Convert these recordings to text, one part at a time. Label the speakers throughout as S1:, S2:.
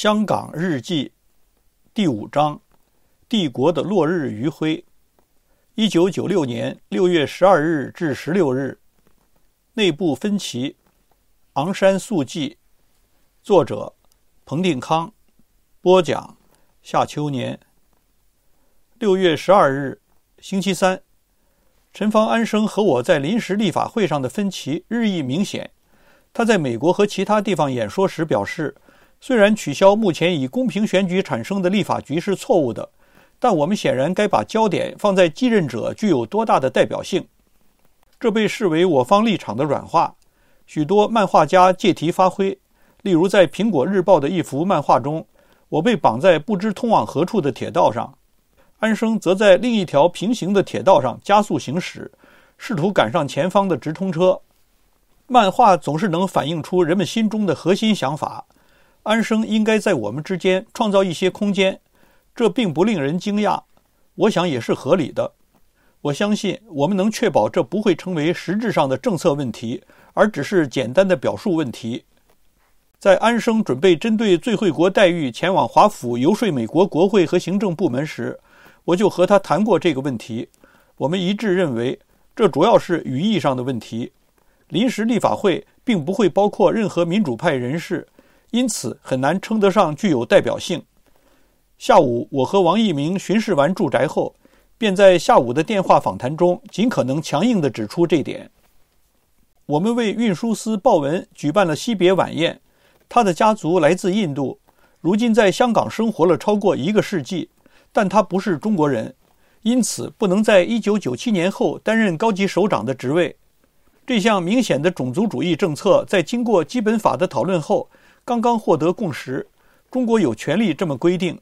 S1: 《香港日记》第五章，《帝国的落日余晖》，一九九六年六月十二日至十六日，内部分歧，昂山素季，作者彭定康，播讲夏秋年。六月十二日，星期三，陈方安生和我在临时立法会上的分歧日益明显。他在美国和其他地方演说时表示。虽然取消目前以公平选举产生的立法局是错误的，但我们显然该把焦点放在继任者具有多大的代表性。这被视为我方立场的软化。许多漫画家借题发挥，例如在《苹果日报》的一幅漫画中，我被绑在不知通往何处的铁道上，安生则在另一条平行的铁道上加速行驶，试图赶上前方的直通车。漫画总是能反映出人们心中的核心想法。安生应该在我们之间创造一些空间，这并不令人惊讶，我想也是合理的。我相信我们能确保这不会成为实质上的政策问题，而只是简单的表述问题。在安生准备针对最惠国待遇前往华府游说美国国会和行政部门时，我就和他谈过这个问题。我们一致认为，这主要是语义上的问题。临时立法会并不会包括任何民主派人士。因此很难称得上具有代表性。下午，我和王一鸣巡视完住宅后，便在下午的电话访谈中尽可能强硬地指出这点。我们为运输司鲍文举办了惜别晚宴。他的家族来自印度，如今在香港生活了超过一个世纪，但他不是中国人，因此不能在一九九七年后担任高级首长的职位。这项明显的种族主义政策，在经过基本法的讨论后。刚刚获得共识，中国有权利这么规定。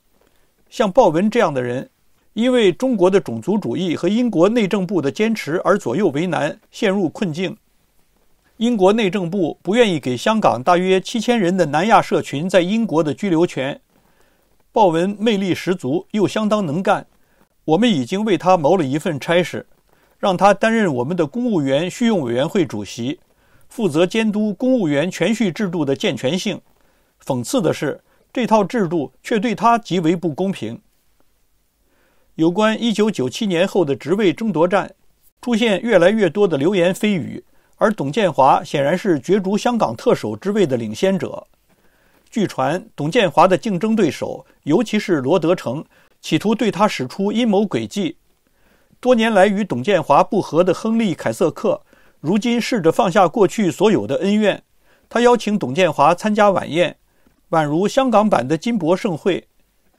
S1: 像鲍文这样的人，因为中国的种族主义和英国内政部的坚持而左右为难，陷入困境。英国内政部不愿意给香港大约七千人的南亚社群在英国的居留权。鲍文魅力十足，又相当能干。我们已经为他谋了一份差事，让他担任我们的公务员叙用委员会主席，负责监督公务员权叙制度的健全性。讽刺的是，这套制度却对他极为不公平。有关一九九七年后的职位争夺战，出现越来越多的流言蜚语，而董建华显然是角逐香港特首之位的领先者。据传，董建华的竞争对手，尤其是罗德成，企图对他使出阴谋诡计。多年来与董建华不和的亨利·凯瑟克，如今试着放下过去所有的恩怨，他邀请董建华参加晚宴。宛如香港版的金博盛会。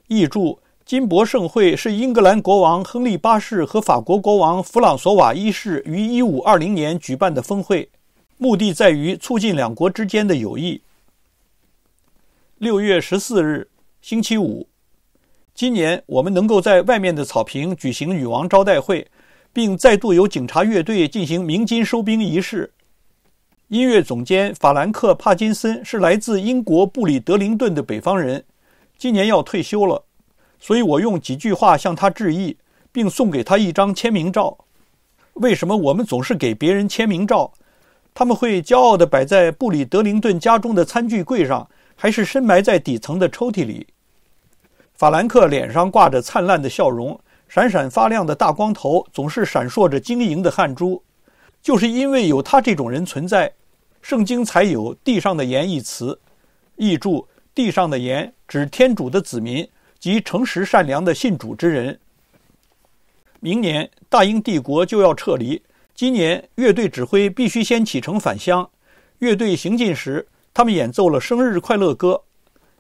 S1: 译注：金博盛会是英格兰国王亨利八世和法国国王弗朗索瓦一世于1520年举办的峰会，目的在于促进两国之间的友谊。六月十四日，星期五，今年我们能够在外面的草坪举行女王招待会，并再度由警察乐队进行鸣金收兵仪式。音乐总监法兰克·帕金森是来自英国布里德灵顿的北方人，今年要退休了，所以我用几句话向他致意，并送给他一张签名照。为什么我们总是给别人签名照？他们会骄傲地摆在布里德灵顿家中的餐具柜上，还是深埋在底层的抽屉里？法兰克脸上挂着灿烂的笑容，闪闪发亮的大光头总是闪烁着晶莹的汗珠。就是因为有他这种人存在。圣经才有“地上的盐”一词，译注：“地上的盐”指天主的子民及诚实善良的信主之人。明年大英帝国就要撤离，今年乐队指挥必须先启程返乡。乐队行进时，他们演奏了生日快乐歌。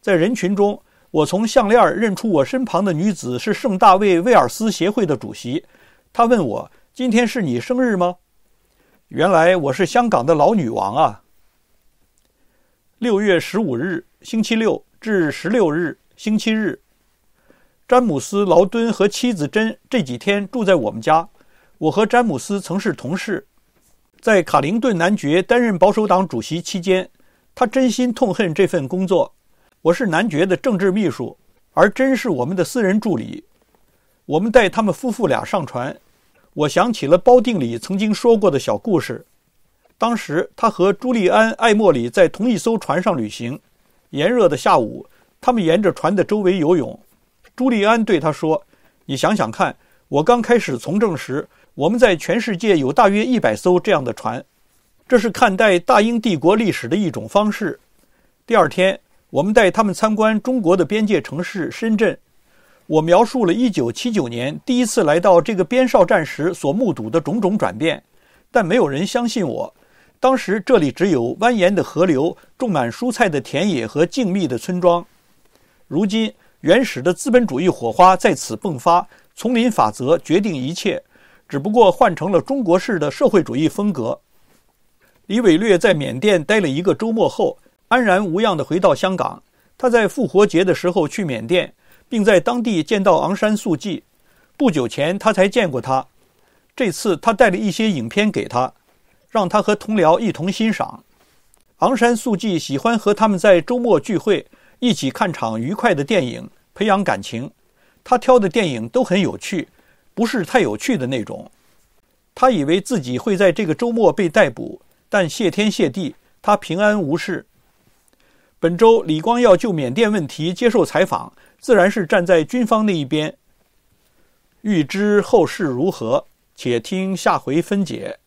S1: 在人群中，我从项链认出我身旁的女子是圣大卫威尔斯协会的主席。她问我：“今天是你生日吗？”原来我是香港的老女王啊！六月十五日星期六至十六日星期日，詹姆斯·劳敦和妻子珍这几天住在我们家。我和詹姆斯曾是同事，在卡灵顿男爵担任保守党主席期间，他真心痛恨这份工作。我是男爵的政治秘书，而珍是我们的私人助理。我们带他们夫妇俩上船。我想起了包定里曾经说过的小故事。当时他和朱利安·艾默里在同一艘船上旅行。炎热的下午，他们沿着船的周围游泳。朱利安对他说：“你想想看，我刚开始从政时，我们在全世界有大约一百艘这样的船。这是看待大英帝国历史的一种方式。”第二天，我们带他们参观中国的边界城市深圳。我描述了1979年第一次来到这个边哨站时所目睹的种种转变，但没有人相信我。当时这里只有蜿蜒的河流、种满蔬菜的田野和静谧的村庄。如今，原始的资本主义火花在此迸发，丛林法则决定一切，只不过换成了中国式的社会主义风格。李伟略在缅甸待了一个周末后，安然无恙地回到香港。他在复活节的时候去缅甸。并在当地见到昂山素季。不久前，他才见过她。这次，他带了一些影片给她，让她和同僚一同欣赏。昂山素季喜欢和他们在周末聚会，一起看场愉快的电影，培养感情。他挑的电影都很有趣，不是太有趣的那种。他以为自己会在这个周末被逮捕，但谢天谢地，他平安无事。本周，李光耀就缅甸问题接受采访，自然是站在军方那一边。欲知后事如何，且听下回分解。